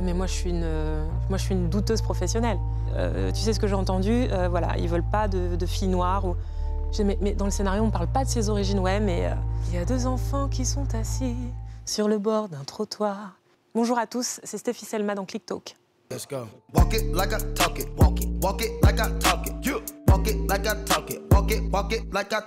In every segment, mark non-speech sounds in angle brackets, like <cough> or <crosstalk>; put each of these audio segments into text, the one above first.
Ah, mais moi je suis une, euh, moi, je suis une douteuse professionnelle. Euh, tu sais ce que j'ai entendu euh, Voilà, ils veulent pas de, filles noires. Ou... Mais, dans le scénario, on parle pas de ses origines, ouais, mais il y a deux enfants qui sont assis sur le bord d'un trottoir. Bonjour à tous, c'est Stéphie Selma dans Click Talk. Let's go. Walk it like talk Walk it. Walk it like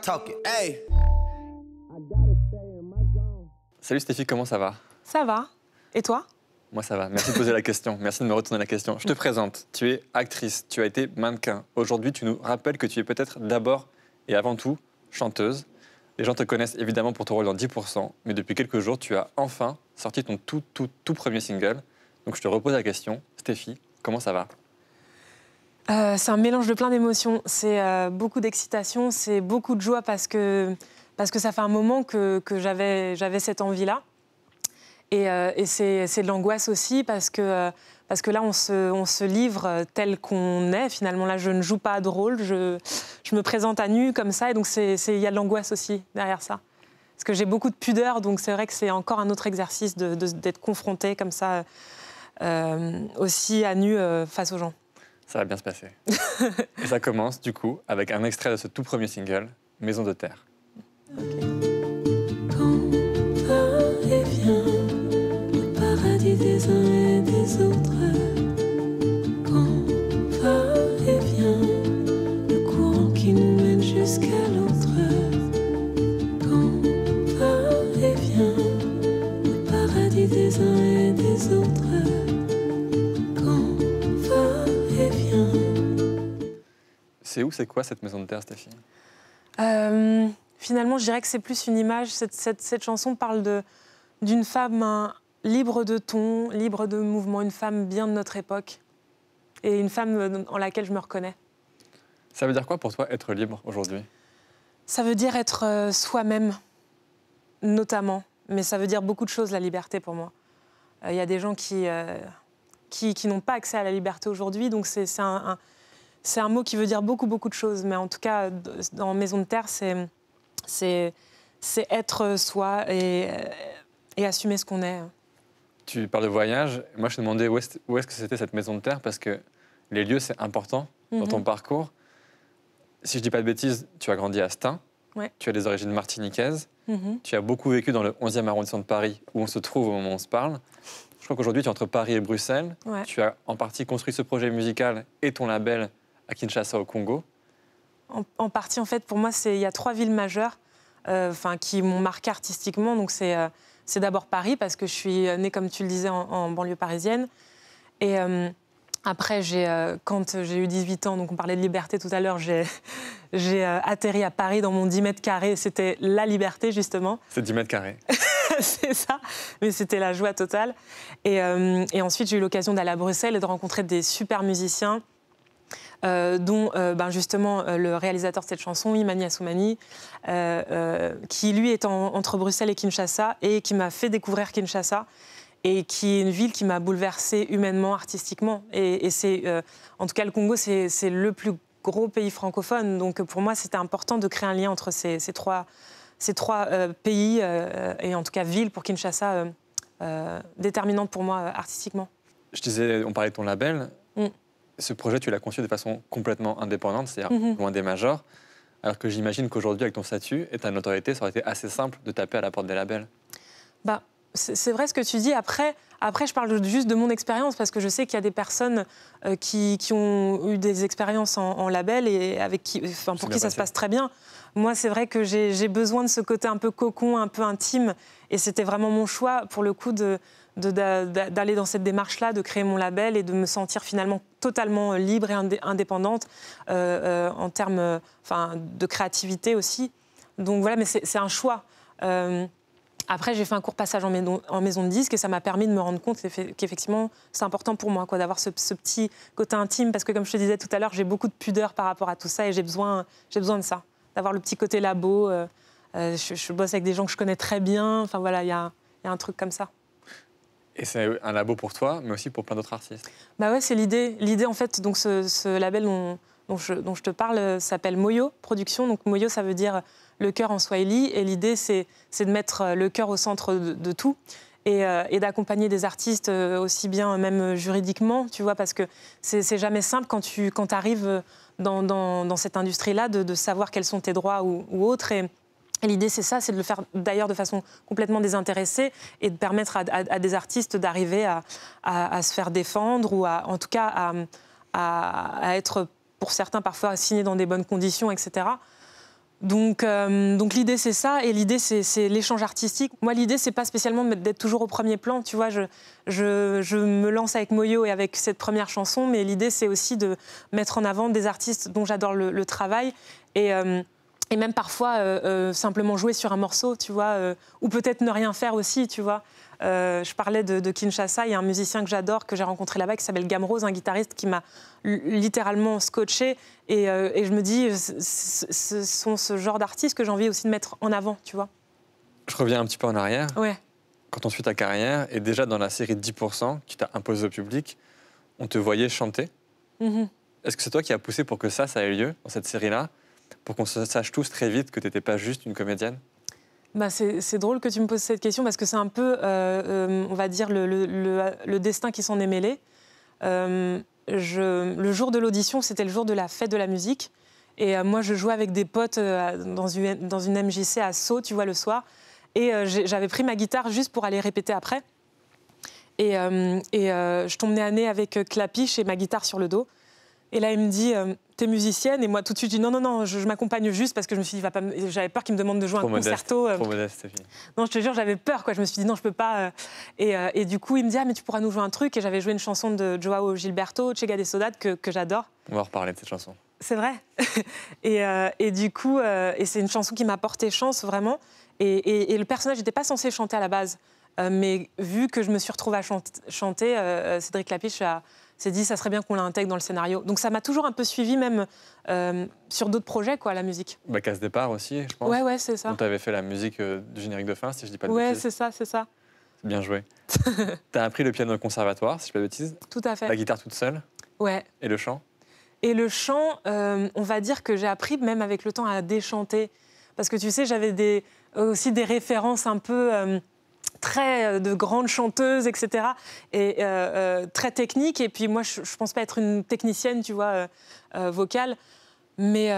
talk I Walk it. Salut Stéphie, comment ça va Ça va. Et toi moi, ça va. Merci de poser la question. Merci de me retourner la question. Je te présente. Tu es actrice, tu as été mannequin. Aujourd'hui, tu nous rappelles que tu es peut-être d'abord et avant tout chanteuse. Les gens te connaissent évidemment pour ton rôle dans 10%, mais depuis quelques jours, tu as enfin sorti ton tout, tout, tout premier single. Donc je te repose la question. Stéphie, comment ça va euh, C'est un mélange de plein d'émotions. C'est euh, beaucoup d'excitation, c'est beaucoup de joie parce que, parce que ça fait un moment que, que j'avais cette envie-là. Et, euh, c'est de l'angoisse aussi parce que, euh, parce que là, on se, on se livre tel qu'on est. Finalement, là, je ne joue pas de rôle, je, je me présente à nu comme ça. Et donc, il y a de l'angoisse aussi derrière ça. Parce que j'ai beaucoup de pudeur, donc c'est vrai que c'est encore un autre exercice d'être confronté comme ça, euh, aussi à nu face aux gens. Ça va bien se passer. <laughs> et ça commence, du coup, avec un extrait de ce tout premier single, Maison de Terre. Ok. Quand va et vient Le courant qui nous mène jusqu'à l'autre Quand va et vient Le paradis des uns et des autres Quand va et vient C'est où, c'est quoi, cette maison de terre, Stéphanie euh, Finalement, je dirais que c'est plus une image. Cette chanson parle d'une femme libre de ton, libre de mouvement, une femme bien de notre époque et une femme euh, en laquelle je me reconnais. Ça veut dire quoi pour toi être libre aujourd'hui Ça veut dire être euh, soi-même, notamment. Mais ça veut dire beaucoup de choses, la liberté pour moi. Euh, il y a des gens qui, qui, n'ont pas accès à la liberté aujourd'hui, donc c'est un, un, un, mot qui veut dire beaucoup, beaucoup de choses. Mais en tout cas, dans Maison de Terre, c'est être soi et, et assumer ce qu'on est tu parles de voyage. Moi, je me demandais où est-ce que c'était cette maison de terre parce que les lieux, c'est important dans ton mhm. parcours. Si je dis pas de bêtises, tu as grandi à Stein. Ouais. Tu as des origines martiniquaises. Mhm. Tu as beaucoup vécu dans le 11e arrondissement de Paris, où on se trouve au moment où on se parle. Je crois qu'aujourd'hui, tu es entre Paris et Bruxelles. Ouais. Tu as en partie construit ce projet musical et ton label à Kinshasa, au Congo. En, partie, en fait, pour moi, il y a trois villes majeures euh, qui m'ont marqué artistiquement. Donc, c'est euh, c'est d'abord Paris, parce que je suis née, comme tu le disais, en, banlieue parisienne. Et euh, après, euh, quand j'ai eu 18 ans, donc on parlait de liberté tout à l'heure, j'ai <laughs> euh, atterri à Paris dans mon 10 mètres carrés. C'était la liberté, justement. C'est 10 mètres carrés. <laughs> c'est ça, mais c'était la joie totale. Et, et ensuite, j'ai eu l'occasion d'aller à Bruxelles et de rencontrer des super musiciens euh, dont euh, ben justement euh, le réalisateur de cette chanson, Imani Assoumani, qui lui est entre Bruxelles et Kinshasa et qui m'a fait découvrir Kinshasa et qui est une ville qui m'a bouleversée humainement, artistiquement. Et, c'est, en tout cas, le Congo, c'est le plus gros pays francophone. Donc pour moi, c'était important de créer un lien entre ces, trois, pays et en tout cas ville pour Kinshasa, déterminante pour moi artistiquement. Je disais, on parlait de ton label. Mm ce projet, tu l'as conçu de façon complètement indépendante, c'est-à-dire mhm. loin des majors. Alors que j'imagine qu'aujourd'hui, avec ton statut et ta notoriété, ça aurait été assez simple de taper à la porte des labels. Bah, c'est vrai ce que tu dis. Après, après, je parle juste de mon expérience parce que je sais qu'il y a des personnes euh, qui, ont eu des expériences en, label et avec qui, enfin, pour qui ça se passe très bien. Moi, c'est vrai que j'ai besoin de ce côté un peu cocon, un peu intime, et c'était vraiment mon choix pour le coup de d'aller dans cette démarche-là, de créer mon label et de me sentir finalement totalement euh, libre et indépendante euh, euh, en termes enfin, de créativité aussi. Donc voilà, mais c'est un choix. après, j'ai fait un court passage en maison, en maison de disques et ça m'a permis de me rendre compte qu'effectivement, c'est important pour moi d'avoir ce, petit côté intime parce que, comme je te disais tout à l'heure, j'ai beaucoup de pudeur par rapport à tout ça et j'ai besoin, besoin de ça, d'avoir le petit côté labo. Je, bosse avec des gens que je connais très bien. Enfin voilà, il y a, y a un truc comme ça. Et c'est un labo pour toi, mais aussi pour plein d'autres artistes. Bah ouais, c'est l'idée. L'idée, en fait, donc ce, label dont, je, te parle euh, s'appelle Moyo Production. Donc Moyo, ça veut dire le cœur en Swahili. Et l'idée, c'est de mettre euh, le cœur au centre de, tout euh, et, d'accompagner des artistes aussi bien même juridiquement, tu vois, parce que c'est jamais simple quand tu quand arrives dans, dans, cette industrie-là de, savoir quels sont tes droits ou, ou autres. Et L'idée, c'est ça, c'est de le faire d'ailleurs de façon complètement désintéressée et de permettre à, des artistes d'arriver à, se faire défendre ou en tout cas à, être, pour certains, parfois assignés dans des bonnes conditions, etc. Donc, euh, donc l'idée c'est ça et l'idée c'est l'échange artistique. Moi l'idée c'est pas spécialement d'être toujours au premier plan, tu vois. Je, je, me lance avec Moyo et avec cette première chanson, mais l'idée c'est aussi de mettre en avant des artistes dont j'adore le, travail et euh, et même parfois euh, euh, simplement jouer sur un morceau, tu vois, euh, ou peut-être ne rien faire aussi, tu vois. je parlais de, Kinshasa, il y a un musicien que j'adore, que j'ai rencontré là-bas, qui s'appelle Gamrose, un guitariste qui m'a littéralement scotché. Et, je me dis, ce sont ce genre d'artistes que j'ai envie aussi de mettre en avant, tu vois. Je reviens un petit peu en arrière. Ouais. Quand on suit ta carrière, et déjà dans la série 10% qui t'a imposé au public, on te voyait chanter. Mm-hmm. Est-ce que c'est toi qui as poussé pour que ça, ça ait lieu dans cette série-là pour qu'on sache tous très vite que tu n'étais pas juste une comédienne bah c'est drôle que tu me poses cette question parce que c'est un peu, euh, euh, on va dire, le, destin qui s'en est mêlé. Euh, le jour de l'audition, c'était le jour de la fête de la musique. Et moi, je jouais avec des potes dans, une, dans une MJC à Sceaux, tu vois, le soir. Et j'avais pris ma guitare juste pour aller répéter après. Et, je tombais à nez avec Clapiche et ma guitare sur le dos. Et là, il me dit, tu euh, t'es musicienne Et moi, tout de suite, je dis, non, non, non, je, m'accompagne juste parce que je me suis dit, va pas j'avais peur qu'il me demande de jouer un concerto. Trop modeste, euh. non, je te jure, j'avais peur, quoi. Je me suis dit, non, je peux pas. Euh. Et, et, du coup, il me dit, ah, mais tu pourras nous jouer un truc. Et j'avais joué une chanson de Joao Gilberto, Chega de Sodade, que, que j'adore. On va reparler de cette chanson. C'est vrai. <laughs> et, et, du coup, et c'est une chanson qui m'a porté chance vraiment. Et, et, le personnage n'était pas censé chanter à la base. mais vu que je me suis retrouvée à chanter, Cédric Lapiche a, c'est dit ça serait bien qu'on l'intègre dans le scénario. Donc ça m'a toujours un peu suivi, même euh, sur d'autres projets, quoi, la musique. Bah, Casse départ aussi, je pense. Ouais, ouais, c'est ça. tu avais fait la musique euh, du générique de fin, si je dis pas de ouais, bêtises. c'est ça, c'est ça. Bien joué. <laughs> tu as appris le piano au conservatoire, si je dis pas de bêtises. Tout à fait. La guitare toute seule. Ouais. Et le chant Et le chant, euh, on va dire que j'ai appris, même avec le temps, à déchanter. Parce que tu sais, j'avais des, aussi des références un peu très euh, de grandes chanteuses, etc. Et euh, euh, très technique. Et puis moi, je, ne pense pas être une technicienne, tu vois, vocale. Mais,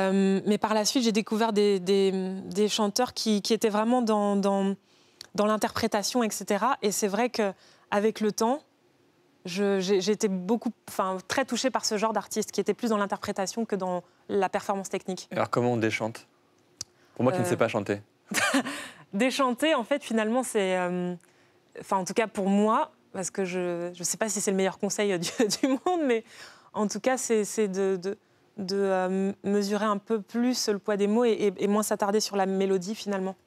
par la suite, j'ai découvert des, chanteurs qui, étaient vraiment dans, dans, l'interprétation, etc. Et c'est vrai qu'avec le temps, j'étais beaucoup, enfin, très touchée par ce genre d'artiste qui était plus dans l'interprétation que dans la performance technique. Alors comment on déchante Pour moi qui ne sais pas chanter. <laughs> Déchanter, en fait, finalement, c'est. Euh, enfin, en tout cas pour moi, parce que je ne sais pas si c'est le meilleur conseil euh, <laughs> du, monde, mais en tout cas, c'est de, de, euh, mesurer un peu plus le poids des mots et, moins s'attarder sur la mélodie finalement.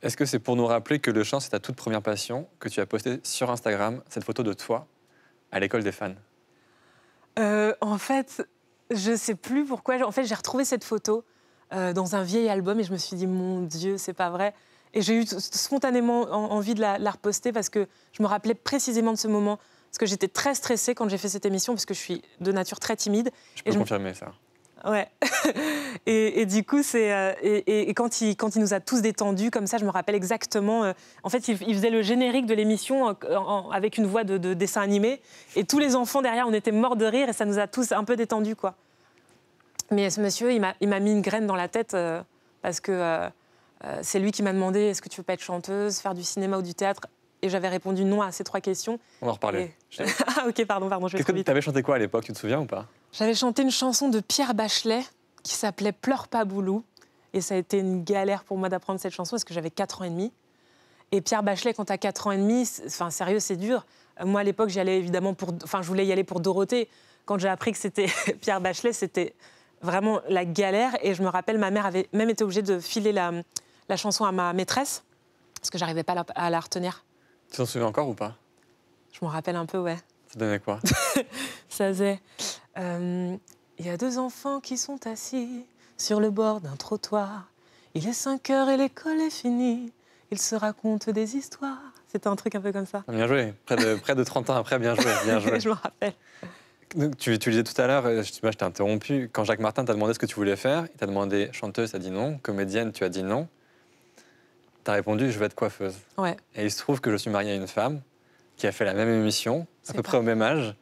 Est-ce que c'est pour nous rappeler que le chant, c'est ta toute première passion, que tu as posté sur Instagram cette photo de toi à l'école des fans En fait, je ne sais plus pourquoi. En fait, j'ai retrouvé cette photo dans un vieil album et je me suis dit, mon Dieu, c'est pas vrai. Et j'ai eu spontanément envie de la, reposter parce que je me rappelais précisément de ce moment. Parce que j'étais très stressée quand j'ai fait cette émission, parce que je suis de nature très timide. Je peux et confirmer ça. Ouais. <laughs> et, du coup, c'est euh, et, quand il quand il nous a tous détendus comme ça, je me rappelle exactement. Euh, en fait, il, faisait le générique de l'émission avec une voix de, dessin animé, et tous les enfants derrière, on était morts de rire, et ça nous a tous un peu détendus, quoi. Mais ce monsieur, il m'a mis une graine dans la tête euh, parce que euh, c'est lui qui m'a demandé est-ce que tu veux pas être chanteuse, faire du cinéma ou du théâtre Et j'avais répondu non à ces trois questions. On en reparlait. <laughs> ah ok, pardon, pardon. Qu'est-ce tu avais chanté quoi à l'époque Tu te souviens ou pas J'avais chanté une chanson de Pierre Bachelet qui s'appelait Pleure pas boulou. Et ça a été une galère pour moi d'apprendre cette chanson parce que j'avais 4 ans et demi. Et Pierre Bachelet, quand t'as 4 ans et demi, enfin sérieux, c'est dur. Euh, moi, à l'époque, j'allais évidemment pour, enfin, je voulais y aller pour Dorothée. Quand j'ai appris que c'était <laughs> Pierre Bachelet, c'était vraiment la galère. Et je me rappelle, ma mère avait même été obligée de filer la, la chanson à ma maîtresse, parce que j'arrivais pas à la, retenir. Tu t'en souviens encore ou pas Je m'en rappelle un peu, ouais. Ça donnait quoi <laughs> Ça faisait. Euh, il y a deux enfants qui sont assis sur le bord d'un trottoir. Il est 5 heures et l'école est finie. Ils se racontent des histoires. C'était un truc un peu comme ça. Ah, bien joué. Près de, près de 30 ans après, bien joué. Bien joué. <laughs> je m'en rappelle. tu, tu disais tout à l'heure, euh, je t'ai interrompu. Quand Jacques Martin t'a demandé ce que tu voulais faire, il t'a demandé chanteuse, tu as dit non. Comédienne, tu as dit non. T'as répondu, je veux être coiffeuse. Et il se trouve que je suis mariée à une femme qui a fait la même émission, à peu près au même âge,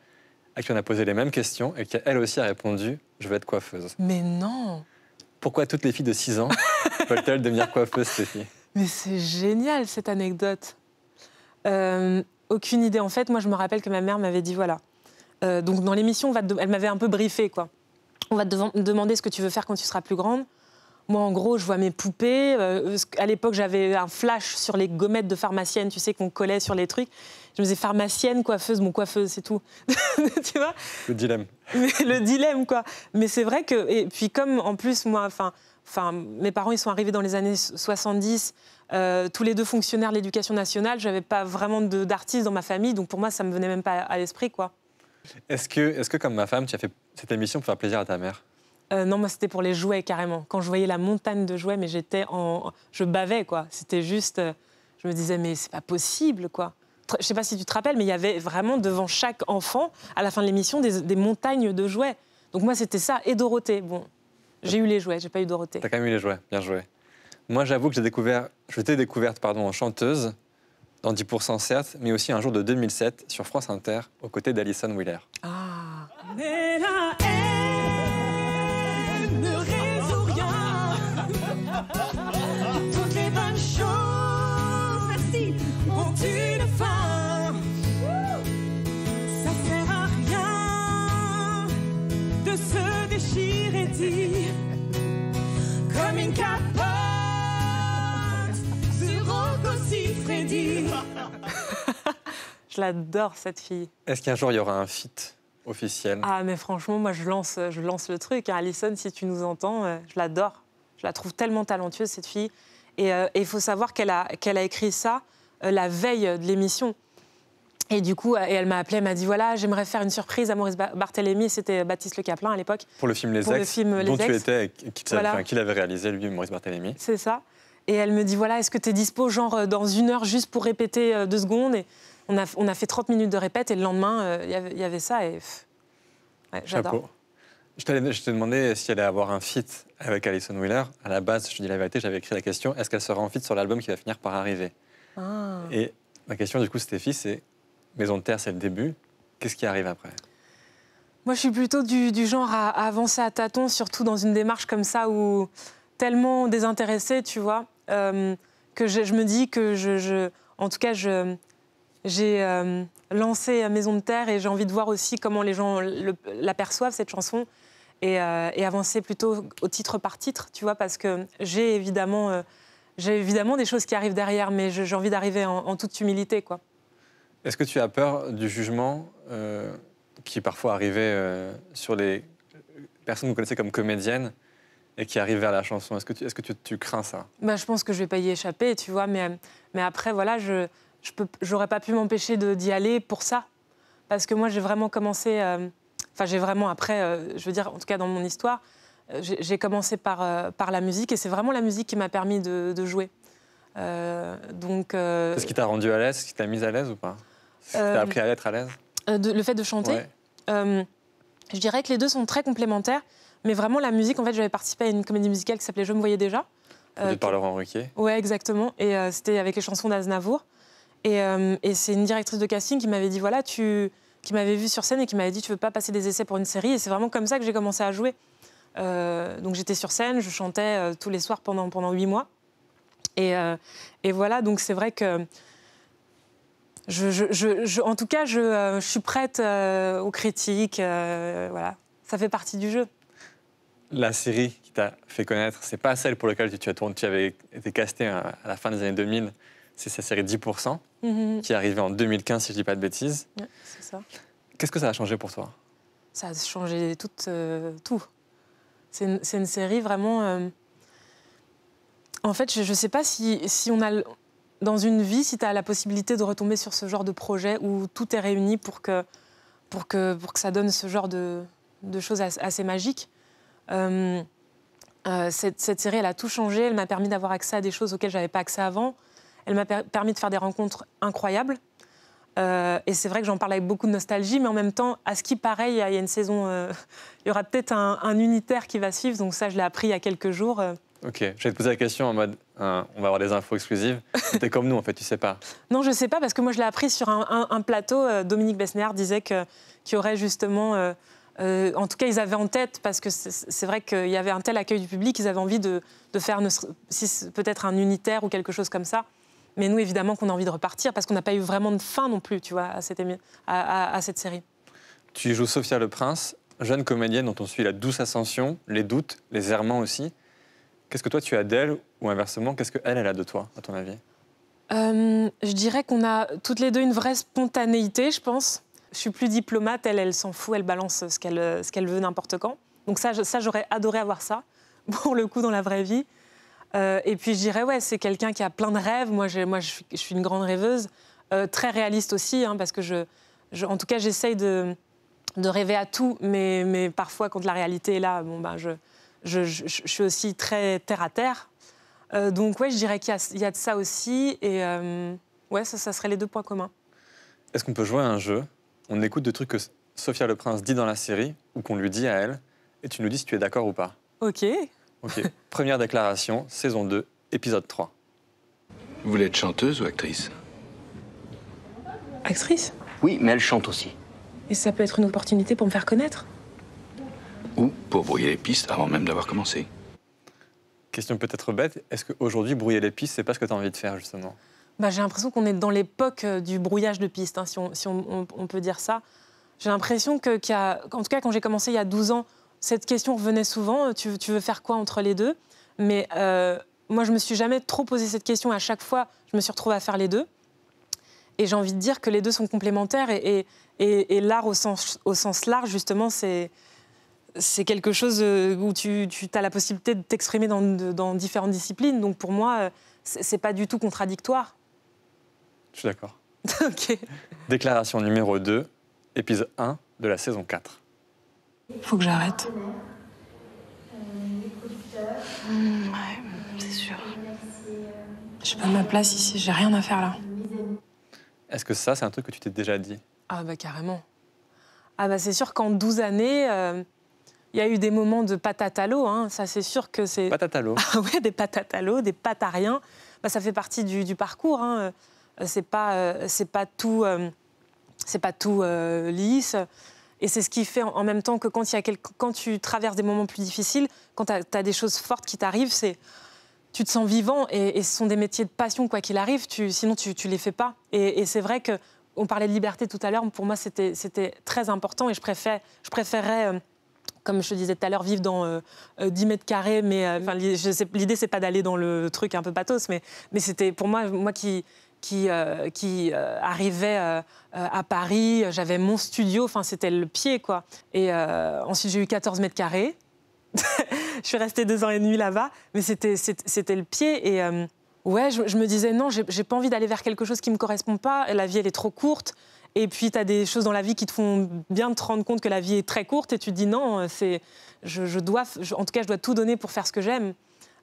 à qui on a posé les mêmes questions et qui, elle aussi, a répondu, je veux être coiffeuse. Mais non Pourquoi toutes les filles de 6 ans <laughs> veulent-elles devenir coiffeuses, Stéphie Mais c'est génial, cette anecdote. Euh, aucune idée. En fait, moi, je me rappelle que ma mère m'avait dit, voilà, euh, donc dans l'émission, elle m'avait un peu briefé, quoi. On va te demander ce que tu veux faire quand tu seras plus grande. Moi, en gros, je vois mes poupées. Euh, à l'époque, j'avais un flash sur les gommettes de pharmacienne, tu sais, qu'on collait sur les trucs. Je me disais pharmacienne, coiffeuse, mon coiffeuse, c'est tout. <laughs> tu vois Le dilemme. le dilemme, quoi. Mais c'est vrai que. Et puis, comme en plus, moi, enfin. Enfin, mes parents, ils sont arrivés dans les années 70, euh, tous les deux fonctionnaires de l'éducation nationale. J'avais pas vraiment d'artistes dans ma famille, donc pour moi, ça me venait même pas à l'esprit, quoi. Est-ce que, est -ce que, comme ma femme, tu as fait cette émission pour faire plaisir à ta mère euh, non, moi c'était pour les jouets carrément. Quand je voyais la montagne de jouets, mais j'étais en, je bavais quoi. C'était juste, euh, je me disais mais c'est pas possible quoi. Je sais pas si tu te rappelles, mais il y avait vraiment devant chaque enfant, à la fin de l'émission, des, montagnes de jouets. Donc moi c'était ça et Dorothée. Bon, j'ai eu les jouets, j'ai pas eu Dorothée. T'as quand même eu les jouets, bien joué. Moi j'avoue que j'ai découvert, je découverte pardon en chanteuse dans 10% certes, mais aussi un jour de 2007 sur France Inter aux côtés d'Alison Wheeler. Ah. Eh, <laughs> je l'adore cette fille. Est-ce qu'un jour il y aura un feat officiel Ah mais franchement, moi je lance, je lance le truc. Alison, si tu nous entends, euh, je l'adore. Je la trouve tellement talentueuse cette fille. Et euh, il faut savoir qu'elle a, qu'elle a écrit ça euh, la veille de l'émission. Et du coup, et elle m'a appelé, elle m'a dit voilà, j'aimerais faire une surprise à Maurice Barthélémy. C'était Baptiste Le Caplin à l'époque. Pour le film Les Ex, le dont tu étais, qui, l'avait réalisé lui, Maurice Barthélémy. C'est ça. Et elle me dit voilà, est-ce que tu es dispo, genre euh, dans une heure, juste pour répéter euh, deux secondes et on a, on a fait 30 minutes de répète et le lendemain, euh, il y, avait ça. Et Je t'ai demandé si elle allait avoir un feat avec Alison Wheeler. À la base, je te dis la vérité, j'avais écrit la question est-ce qu'elle sera en feat sur l'album qui va finir par arriver ah. Et ma question, du coup, Stéphie, c'est Maison de Terre, c'est le début. Qu'est-ce qui arrive après Moi, je suis plutôt du, genre à, avancer à tâtons, surtout dans une démarche comme ça où tellement désintéressée, tu vois, euh, que je, me dis que je, en tout cas, j'ai euh, lancé Maison de Terre et j'ai envie de voir aussi comment les gens l'aperçoivent, cette chanson, euh, et, avancer plutôt au titre par titre, tu vois, parce que j'ai évidemment, j'ai évidemment des choses qui arrivent derrière, mais j'ai envie d'arriver en toute humilité, quoi. Est-ce que tu as peur du jugement euh, qui parfois arrivait euh, sur les personnes que vous connaissez comme comédiennes et qui arrivent vers la chanson Est-ce que, tu, crains ça bah, Je pense que je ne vais pas y échapper, tu vois, mais, après, voilà, je n'aurais pas pu m'empêcher de, d'y aller pour ça. Parce que moi, j'ai vraiment commencé, euh, enfin, j'ai vraiment après, je veux dire, en tout cas dans mon histoire, j'ai, commencé par, la musique et c'est vraiment la musique qui m'a permis de, jouer. donc. Euh... ce qui t'a rendu à l'aise, ce qui t'a mise à l'aise ou pas T'as euh, appris à être à l'aise euh, Le fait de chanter euh, Je dirais que les deux sont très complémentaires. Mais vraiment, la musique, en fait, j'avais participé à une comédie musicale qui s'appelait Je me voyais déjà. de par Laurent Ruquier Ouais, exactement. Et c'était avec les chansons d'Aznavour. Et, c'est une directrice de casting qui m'avait dit voilà, tu, qui m'avait vu sur scène et qui m'avait dit tu veux pas passer des essais pour une série et c'est vraiment comme ça que j'ai commencé à jouer. donc j'étais sur scène, je chantais tous les soirs pendant pendant huit mois et voilà donc c'est vrai que je, en tout cas, je, euh, suis prête euh, aux critiques. Euh, voilà, ça fait partie du jeu. La série qui t'a fait connaître, c'est pas celle pour laquelle tu, as tourné, tu avais été casté hein, à la fin des années 2000. C'est sa série 10%, mhm. qui est arrivée en 2015, si je ne dis pas de bêtises. c'est ça. Qu'est-ce que ça a changé pour toi Ça a changé tout. tout. C'est une, série vraiment. En fait, je ne sais pas si, si on a dans une vie, si tu as la possibilité de retomber sur ce genre de projet où tout est réuni pour que, pour que, pour que ça donne ce genre de, de choses assez magiques. Euh, euh, cette, série, elle a tout changé. Elle m'a permis d'avoir accès à des choses auxquelles j'avais pas accès avant. Elle m'a permis de faire des rencontres incroyables. Euh, et c'est vrai que j'en parle avec beaucoup de nostalgie, mais en même temps, à ce qui paraît, il y, a une saison. <laughs> il y aura peut-être un, un, unitaire qui va suivre. Donc ça, je l'ai appris il y a quelques jours. Ok, je vais te poser la question en mode on va avoir des infos exclusives. <laughs> T'es comme nous, en fait, tu sais pas. Non, je sais pas, parce que moi, je l'ai appris sur un, plateau. Euh, Dominique Besnéard disait qu'il qui y aurait justement... Euh, euh, en tout cas, ils avaient en tête, parce que c'est vrai qu'il y avait un tel accueil du public, ils avaient envie de, faire peut-être un unitaire ou quelque chose comme ça. Mais nous, évidemment, qu'on a envie de repartir, parce qu'on n'a pas eu vraiment de fin non plus, tu vois, à cette, série. Tu joues Sophia Le Prince, jeune comédienne dont on suit la douce ascension, les doutes, les errements aussi. Qu'est-ce que toi tu as d'elle ou inversement, qu'est-ce qu'elle, elle a de toi, à ton avis euh, Je dirais qu'on a toutes les deux une vraie spontanéité, je pense. Je suis plus diplomate, elle, elle s'en fout, elle balance ce qu'elle, ce qu'elle veut n'importe quand. Donc ça, ça, j'aurais adoré avoir ça, <laughs> pour le coup, dans la vraie vie. Euh, et puis je dirais, ouais, c'est quelqu'un qui a plein de rêves. Moi, je, moi, je, suis, une grande rêveuse, euh, très réaliste aussi, hein, parce que je, en tout cas, j'essaye de, rêver à tout, mais, mais parfois, quand la réalité est là, bon, ben, je, je, suis aussi très terre à terre. Euh, donc ouais, je dirais qu'il y, a de ça aussi. Et euh, ouais, ça, serait les deux points communs. Est-ce qu'on peut jouer un jeu On écoute des trucs que Sophia Le Prince dit dans la série ou qu'on lui dit à elle, et tu nous dis si tu es d'accord ou pas. Ok. Ok. <laughs> Première déclaration, saison 2, épisode 3. Vous voulez être chanteuse ou actrice Actrice Oui, mais elle chante aussi. Et ça peut être une opportunité pour me faire connaître ou pour brouiller les pistes avant même d'avoir commencé. Question peut-être bête, est-ce qu'aujourd'hui, brouiller les pistes, c'est pas ce que tu as envie de faire justement bah, J'ai l'impression qu'on est dans l'époque euh, du brouillage de pistes, hein, si, on, peut dire ça. J'ai l'impression que, en tout cas, quand j'ai commencé il y a 12 ans, cette question revenait souvent euh, tu, veux faire quoi entre les deux Mais euh, moi, je me suis jamais trop posé cette question. À chaque fois, je me suis retrouvée à faire les deux. Et j'ai envie de dire que les deux sont complémentaires. Et, l'art au sens large, justement, c'est c'est quelque chose euh, où tu, as la possibilité de t'exprimer dans, différentes disciplines. Donc pour moi, euh, c'est pas du tout contradictoire. Je suis d'accord. <laughs> ok. Déclaration numéro 2, épisode 1 de la saison 4. Faut que j'arrête. Mmh, ouais, c'est sûr. J'ai pas ma place ici, j'ai rien à faire là. Est-ce que ça, c'est un truc que tu t'es déjà dit Ah bah carrément. Ah bah c'est sûr qu'en 12 années, il y a eu des moments de patate à l'eau, hein, ça c'est sûr que c'est... Patate à l'eau <laughs> ah, ouais, des patates à l'eau, des à Bah, ça fait partie du, parcours. Hein. Euh, c'est pas, euh, c'est pas tout, euh, c'est pas tout lisse. Et c'est ce qui fait en même temps que quand, y a quand tu traverses des moments plus difficiles, quand tu as, des choses fortes qui t'arrivent, c'est tu te sens vivant et, ce sont des métiers de passion quoi qu'il arrive. Tu, sinon tu, ne les fais pas. Et, c'est vrai que on parlait de liberté tout à l'heure. Pour moi c'était c'était très important et je préfère je préférais comme je te disais tout à l'heure, vivre dans 10 euh, euh, mètres carrés. Mais euh, l'idée, c'est pas d'aller dans le truc un peu pathos, mais, c'était pour moi, moi qui, arrivais à Paris. J'avais mon studio, enfin c'était le pied quoi. Et ensuite j'ai eu 14 mètres carrés. <laughs> je suis restée deux ans et demi là-bas, mais c'était le pied. Et ouais, je, je, me disais non, j'ai pas envie d'aller vers quelque chose qui me correspond pas. La vie elle est trop courte. Et puis, tu as des choses dans la vie qui te font bien te rendre compte que la vie est très courte et tu te dis non, euh, c'est, je, dois, en tout cas, je dois tout donner pour faire ce que j'aime.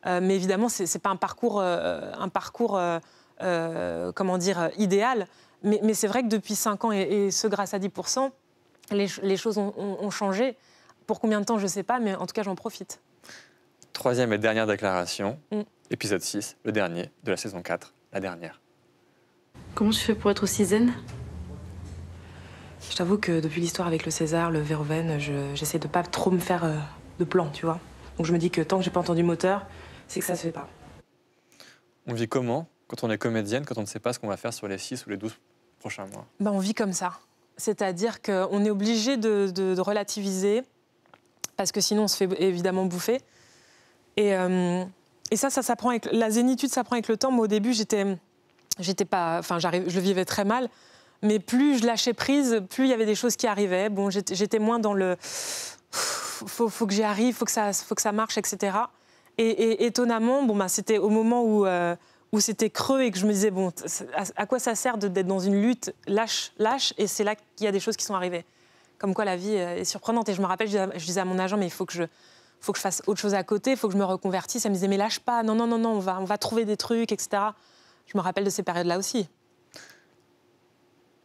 Euh, mais évidemment, ce n'est pas un parcours, euh, un parcours comment dire, idéal. Mais, c'est vrai que depuis 5 ans, et, ce grâce à 10%, les, les choses ont, changé. Pour combien de temps, je ne sais pas, mais en tout cas, j'en profite. Troisième et dernière déclaration, mm. épisode 6, le dernier de la saison 4, la dernière. Comment tu fais pour être aussi zen je t'avoue que depuis l'histoire avec le César, le Verhoeven, j'essaie de de pas trop me faire euh, de plan, tu vois. Donc je me dis que tant que j'ai pas entendu moteur, c'est que ça se fait pas. On vit comment quand on est comédienne, quand on ne sait pas ce qu'on va faire sur les 6 ou les 12 prochains mois ben, On vit comme ça. C'est-à-dire qu'on est obligé de, de, relativiser, parce que sinon on se fait évidemment bouffer. Euh, et, ça, ça s'apprend avec la zénitude s'apprend avec le temps. Moi, au début, j'étais, j'étais pas, enfin, je le vivais très mal. Mais plus je lâchais prise, plus il y avait des choses qui arrivaient. Bon, j'étais moins dans le faut, faut que j'y arrive, faut que ça, faut que ça marche, etc. Et, étonnamment, bon, bah, c'était au moment où, euh, où c'était creux et que je me disais, bon, à, quoi ça sert d'être dans une lutte lâche, lâche Et c'est là qu'il y a des choses qui sont arrivées. Comme quoi la vie euh, est surprenante. Et je me rappelle, je disais à, mon agent, mais il faut que je, faut que je fasse autre chose à côté, il faut que je me reconvertisse. Elle me disait, mais lâche pas, non, non, non, non, on va, on va trouver des trucs, etc. Je me rappelle de ces périodes-là aussi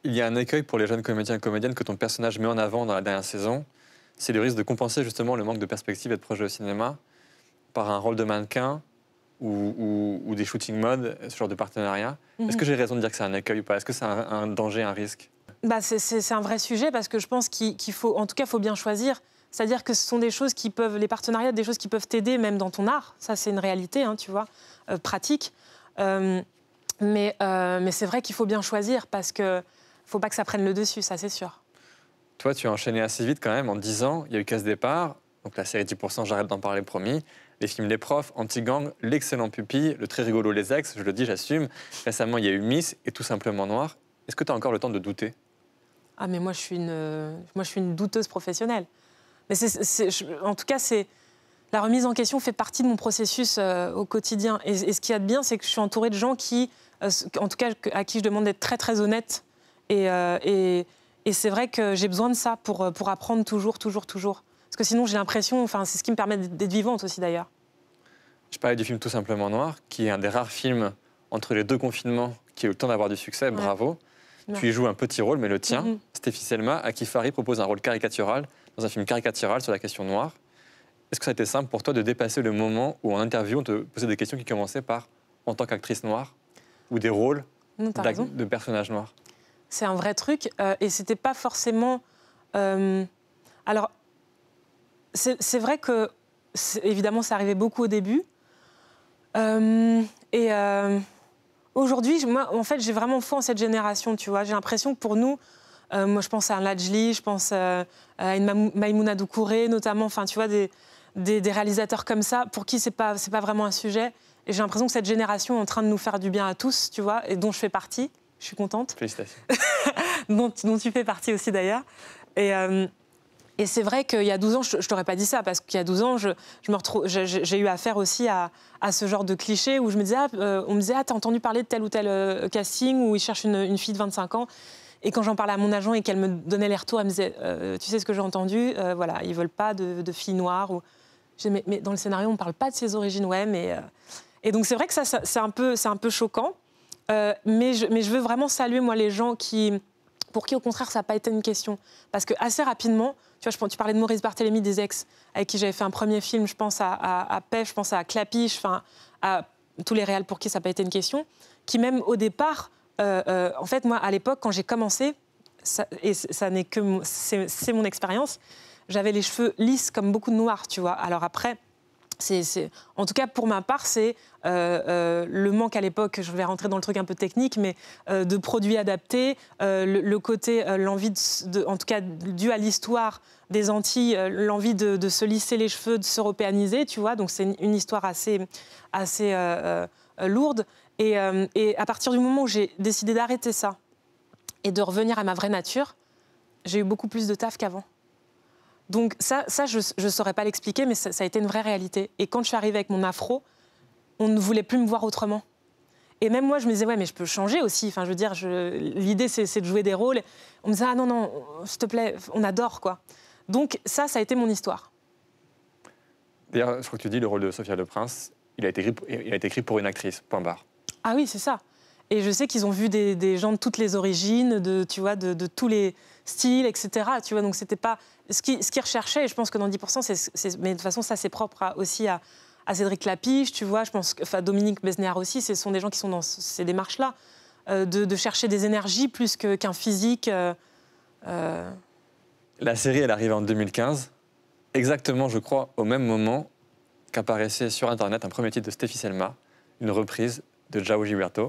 il y a un écueil pour les jeunes comédiens et comédiennes que ton personnage met en avant dans la dernière saison, c'est le risque de compenser justement le manque de perspective et de projet au cinéma par un rôle de mannequin ou, des shooting modes, ce genre de partenariat. Mhm. Est-ce que j'ai raison de dire que c'est un écueil ou pas Est-ce que c'est un, danger, un risque bah C'est un vrai sujet parce que je pense qu'il faut, en tout cas, faut bien choisir. C'est-à-dire que ce sont des choses qui peuvent, les partenariats, des choses qui peuvent t'aider même dans ton art. Ça, c'est une réalité, hein, tu vois, euh, pratique. Euh, mais, euh, mais c'est vrai qu'il faut bien choisir parce que faut pas que ça prenne le dessus, ça c'est sûr. Toi, tu as enchaîné assez vite quand même en 10 ans. Il y a eu Casse Départ, donc la série 10%, j'arrête d'en parler, promis. Les films Les Profs, Anti-Gang, L'excellent pupille, le très rigolo Les Ex, je le dis, j'assume. Récemment, il y a eu Miss et tout simplement Noir. Est-ce que tu as encore le temps de douter Ah, mais moi, je suis une, euh, moi, je suis une douteuse professionnelle. Mais c'est, en tout cas, c'est la remise en question fait partie de mon processus euh, au quotidien. Et, ce qu'il y a de bien, c'est que je suis entourée de gens qui, euh, en tout cas, à qui je demande d'être très, très honnête euh, et, c'est vrai que j'ai besoin de ça pour, euh, pour apprendre toujours, toujours, toujours. Parce que sinon, j'ai l'impression, enfin, c'est ce qui me permet d'être vivante aussi d'ailleurs. Je parlais du film Tout simplement Noir, qui est un des rares films entre les deux confinements qui a eu le temps d'avoir du succès, bravo. Tu y joues un petit rôle, mais le tien, mm Selma, à qui Farid propose un rôle caricatural dans un film caricatural sur la question noire. Est-ce que ça a été simple pour toi de dépasser le moment où en interview on te posait des questions qui commençaient par en tant qu'actrice noire ou des rôles de personnages noirs c'est un vrai truc. Euh, et c'était pas forcément. Euh, alors, c'est vrai que, évidemment, ça arrivait beaucoup au début. Euh, et aujourd'hui, moi, en fait, j'ai vraiment foi en cette génération, tu vois. J'ai l'impression que pour nous, moi, je pense à un Lajli, je pense à une Maïmouna Doukouré, notamment, enfin, tu vois, des, réalisateurs comme ça, pour qui c'est pas, pas vraiment un sujet. Et j'ai l'impression que cette génération est en train de nous faire du bien à tous, tu vois, et dont je fais partie je suis contente. Félicitations. <laughs> dont, dont, tu fais partie aussi d'ailleurs. Et, euh, et c'est vrai qu'il y a 12 ans, je, ne t'aurais pas dit ça, parce qu'il y a 12 ans, je, j'ai eu affaire aussi à, ce genre de cliché où je me disais, ah, euh, on me disait, ah, t'as entendu parler de tel ou tel euh, casting où ils cherchent une, fille de 25 ans. Et quand j'en parlais à mon agent et qu'elle me donnait les retours, elle me disait, tu sais ce que j'ai entendu, voilà, ils veulent pas de, de filles noires. Ou... mais, dans le scénario, on ne parle pas de ses origines, ouais, mais. Et donc c'est vrai que c'est un c'est un peu choquant. Euh, mais, je, veux vraiment saluer, moi, les gens qui, pour qui, au contraire, ça n'a pas été une question. Parce que assez rapidement, tu vois, je, tu parlais de Maurice Barthélémy des ex, avec qui j'avais fait un premier film, je pense à, à, je pense à Clapiche, enfin, à tous les réels pour qui ça n'a pas été une question, qui même au départ, euh, euh, en fait, moi, à l'époque, quand j'ai commencé, et ça n'est que c'est mon expérience, j'avais les cheveux lisses comme beaucoup de noirs, tu vois. Alors après, en tout cas, pour ma part, c'est euh, euh, le manque à l'époque, je vais rentrer dans le truc un peu technique, mais euh, de produits adaptés, le, côté, l'envie, en tout cas, dû à l'histoire des Antilles, l'envie de, se lisser les cheveux, de s'européaniser, tu vois. Donc, c'est une, histoire assez, assez lourde. et, à partir du moment où j'ai décidé d'arrêter ça et de revenir à ma vraie nature, j'ai eu beaucoup plus de taf qu'avant. Donc ça, ça je ne saurais pas l'expliquer, mais ça, a été une vraie réalité. Et quand je suis arrivée avec mon afro, on ne voulait plus me voir autrement. Et même moi, je me disais, ouais, mais je peux changer aussi. Enfin, je veux dire, l'idée, c'est de jouer des rôles. On me disait, ah non, non, s'il te plaît, on adore, quoi. Donc ça, ça a été mon histoire. D'ailleurs, je crois que tu dis, le rôle de Sophia Le Prince, il a été écrit pour une actrice, point barre. Ah oui, c'est ça. Et je sais qu'ils ont vu des, gens de toutes les origines, de, tu vois, de, tous les styles, etc. Tu vois, donc c'était pas ce qu'ils ce qui recherchaient. Et je pense que dans 10%, mais de toute façon, ça c'est propre aussi à, Cédric Lapiche, tu vois. Je pense, enfin Dominique Besnéard aussi. Ce sont des gens qui sont dans ces démarches-là, euh, de, chercher des énergies plus qu'un physique. Euh, euh. La série, elle arrive en 2015, exactement, je crois, au même moment qu'apparaissait sur Internet un premier titre de Stéphie Selma, une reprise de Jao Gilberto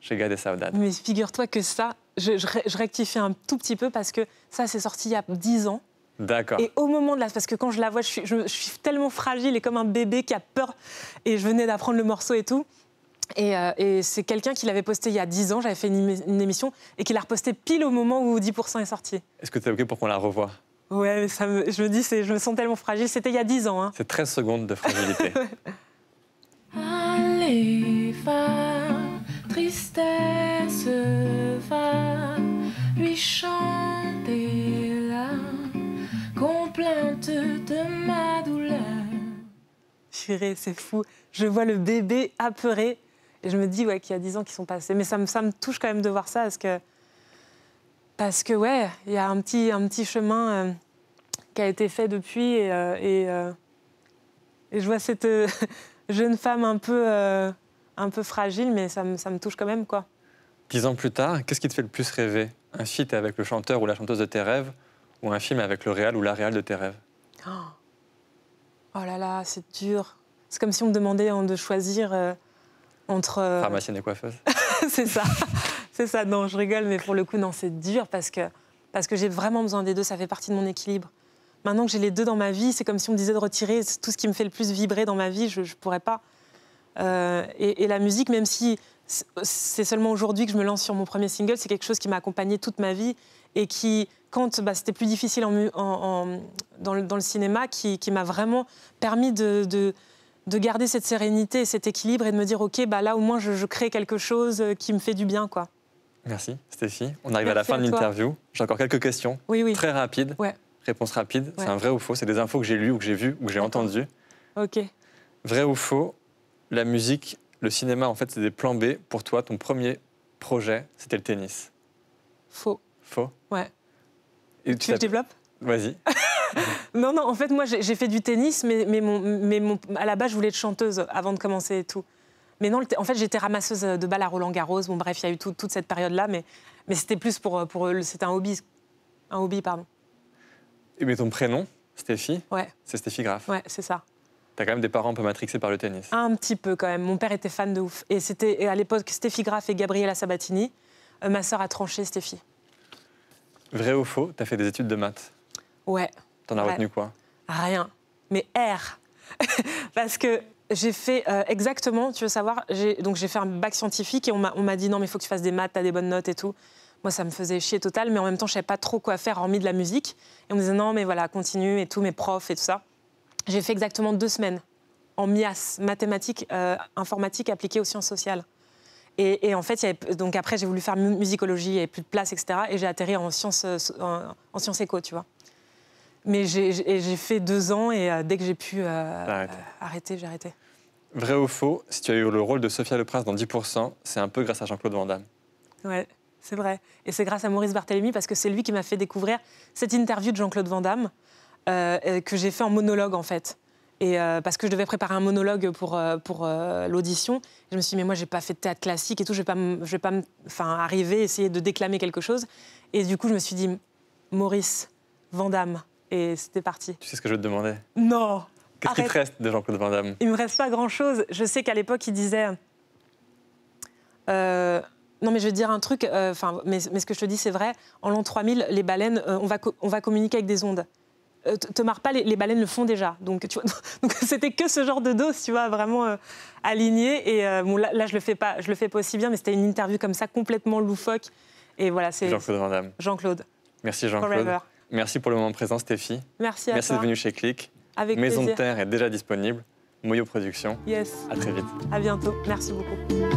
chez Gad et Mais figure-toi que ça, je, rectifie un tout petit peu parce que ça, c'est sorti il y a 10 ans. D'accord. Et au moment de la... Parce que quand je la vois, je suis, tellement fragile et comme un bébé qui a peur. Et je venais d'apprendre le morceau et tout. Et, euh, c'est quelqu'un qui l'avait posté il y a 10 ans, j'avais fait une, émission, et qui l'a reposté pile au moment où 10% est sorti. Est-ce que tu es OK pour qu'on la revoie Ouais, mais je me dis, je me sens tellement fragile. C'était il y a 10 ans. Hein. C'est 13 secondes de fragilité. <laughs> Allez, tristesse va lui chanter la complainte de ma douleur. c'est fou. Je vois le bébé apeuré et je me dis ouais, qu'il y a dix ans qui sont passés. Mais ça me, ça me touche quand même de voir ça parce que, parce que ouais, il y a un petit, un petit chemin euh, qui a été fait depuis et euh, euh, je vois cette <laughs> jeune femme un peu un peu fragile, mais ça me, touche quand même. quoi. Dix ans plus tard, qu'est-ce qui te fait le plus rêver Un site avec le chanteur ou la chanteuse de tes rêves ou un film avec le réel ou la réal de tes rêves oh, oh. là là, c'est dur. C'est comme si on me demandait hein, de choisir euh, entre... Euh, Pharmacienne et coiffeuse. <laughs> c'est ça. c'est ça. Non, je rigole, mais pour le coup, non, c'est dur parce que, parce que j'ai vraiment besoin des deux. Ça fait partie de mon équilibre. Maintenant que j'ai les deux dans ma vie, c'est comme si on me disait de retirer tout ce qui me fait le plus vibrer dans ma vie. Je ne pourrais pas. Euh, et, la musique, même si c'est seulement aujourd'hui que je me lance sur mon premier single, c'est quelque chose qui m'a accompagné toute ma vie et qui, quand bah, c'était plus difficile en, dans, le, cinéma, qui, m'a vraiment permis de, garder cette sérénité, cet équilibre et de me dire, OK, bah, là au moins je, crée quelque chose euh, qui me fait du bien. quoi. Merci, Stéphie. On arrive à la fin de l'interview. J'ai encore quelques questions. Oui, oui. Très rapides. Ouais. Réponse rapide. C'est un vrai ou faux C'est des infos que j'ai lues ou que j'ai vues ou que j'ai entendues. OK. Vrai ou faux la musique, le cinéma, en fait, c'est des plans B. Pour toi, ton premier projet, c'était le tennis. Faux. Faux Ouais. Et tu, développes Vas-y. <laughs> non, non, en fait, moi, j'ai fait du tennis, mais, mais, mon, mais à la base, je voulais être chanteuse avant de commencer et tout. Mais non, en fait, j'étais ramasseuse de balles à Roland-Garros. Bon, bref, il y a eu toute cette période-là, mais, mais c'était plus pour. pour c'était un hobby. Un hobby, pardon. Et mais ton prénom, Stéphie Ouais. C'est Stéphie Graff. Ouais, c'est ça. T'as quand même des parents un peu matrixés par le tennis. Un petit peu quand même. Mon père était fan de ouf. Et c'était à l'époque Stéphie Graff et Gabriella Sabatini. Euh, ma sœur a tranché Stéphie. Vrai ou faux T'as fait des études de maths. Ouais. T'en as retenu quoi Rien. Mais R. <laughs> Parce que j'ai fait euh, exactement, tu veux savoir, donc j'ai fait un bac scientifique et on m'a dit non mais il faut que tu fasses des maths, t'as des bonnes notes et tout. Moi ça me faisait chier total, mais en même temps je savais pas trop quoi faire hormis de la musique. Et on me disait non mais voilà, continue et tout, mes profs et tout ça. J'ai fait exactement deux semaines en MIAS, mathématiques, euh, informatiques appliquées aux sciences sociales. Et, en fait, donc après, j'ai voulu faire musicologie, il n'y avait plus de place, etc. Et j'ai atterri en sciences, euh, en, sciences éco, tu vois. Mais j'ai fait deux ans et euh, dès que j'ai pu arrêter, j'ai arrêté. Vrai ou faux, si tu as eu le rôle de Sophia Leprince dans 10%, c'est un peu grâce à Jean-Claude Van Damme. Ouais, c'est vrai. Et c'est grâce à Maurice Barthélemy parce que c'est lui qui m'a fait découvrir cette interview de Jean-Claude Van Damme. Euh, euh, que j'ai fait en monologue en fait. Et euh, parce que je devais préparer un monologue pour, pour l'audition. Je me suis dit, mais moi, j'ai pas fait de théâtre classique et tout, je vais pas, je vais pas enfin, arriver, essayer de déclamer quelque chose. Et du coup, je me suis dit, Maurice, Vandamme. Et c'était parti. Tu sais ce que je te demandais Non Qu'est-ce qui te reste de Jean-Claude Vandamme Il Il me reste pas grand-chose. Je sais qu'à l'époque, il disait. Non, mais je vais te dire un truc, enfin, mais, mais, ce que je te dis, c'est vrai. En l'an 3000, les baleines, on, va on va communiquer avec des ondes te marre pas, les, baleines le font déjà. Donc, <laughs> c'était que ce genre de dos, tu vois, vraiment euh, aligné. Et euh, là, je le fais pas, je le fais pas aussi bien, mais c'était une interview comme ça, complètement loufoque. Et voilà, c'est Jean-Claude Van Jean-Claude. Merci Jean-Claude. Merci pour le moment présent, Stéphie. Merci à Merci d'être venu chez Click. Avec Maison de Terre est déjà disponible. Moyo Productions. Yes. À très vite. À bientôt. Merci beaucoup.